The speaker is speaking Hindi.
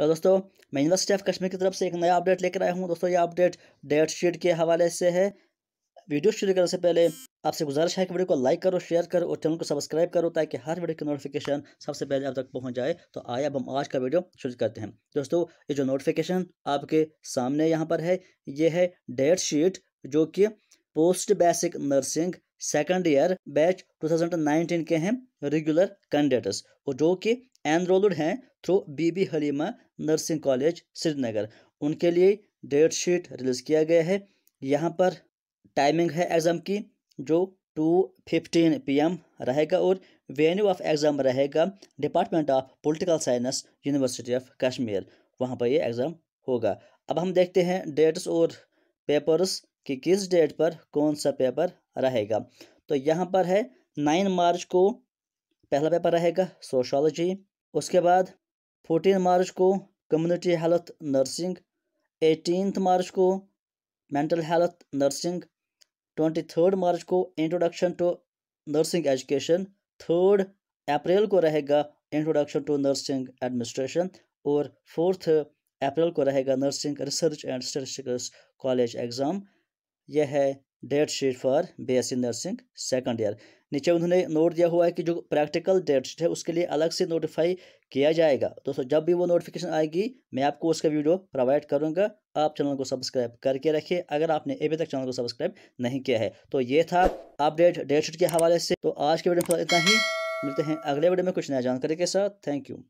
हेलो दोस्तों मैं यूनिवर्सिटी ऑफ कश्मीर की तरफ से एक नया अपडेट लेकर आया हूँ दोस्तों ये अपडेट डेट शीट के हवाले से है वीडियो शुरू करने से पहले आपसे गुजारिश है कि वीडियो को लाइक करो शेयर करो और चैनल को सब्सक्राइब करो ताकि हर वीडियो की नोटिफिकेशन सबसे पहले आप तक पहुंच जाए तो आइए अब हम आज का वीडियो शुरू करते हैं दोस्तों ये जो नोटिफिकेशन आपके सामने यहाँ पर है ये है डेट शीट जो कि post basic nursing second year batch 2019 के हैं रेगुलर कैंडिडेट्स और जो कि एनरोल्ड हैं through Bibi Halima nursing college Srinagar उनके लिए डेट शीट रिलीज़ किया गया है यहाँ पर टाइमिंग है एग्ज़ाम की जो टू फिफ्टीन पी रहेगा और वेन्यू ऑफ एग्ज़ाम रहेगा department of political science university of Kashmir वहाँ पर ये एग्ज़ाम होगा अब हम देखते हैं डेट्स और पेपर्स कि किस डेट पर कौन सा पेपर रहेगा तो यहाँ पर है नाइन मार्च को पहला पेपर रहेगा सोशोलॉजी उसके बाद फोर्टीन मार्च को community health nursing eighteen March को mental health nursing twenty third March को introduction to nursing education third April को रहेगा इंट्रोडक्शन टू नर्सिंग एडमिनिस्ट्रेशन और फोर्थ अप्रैल को रहेगा nursing research and statistical college exam यह है date sheet for BSc nursing second year नीचे उन्होंने नोट दिया हुआ है कि जो प्रैक्टिकल डेट शीट है उसके लिए अलग से नोटिफाई किया जाएगा दोस्तों जब भी वो नोटिफिकेशन आएगी मैं आपको उसका वीडियो प्रोवाइड करूंगा आप चैनल को सब्सक्राइब करके रखिए अगर आपने अभी तक चैनल को सब्सक्राइब नहीं किया है तो ये था अपडेट डेट शीट के हवाले से तो आज के वीडियो में इतना ही मिलते हैं अगले वीडियो में कुछ नया जानकारी के साथ थैंक यू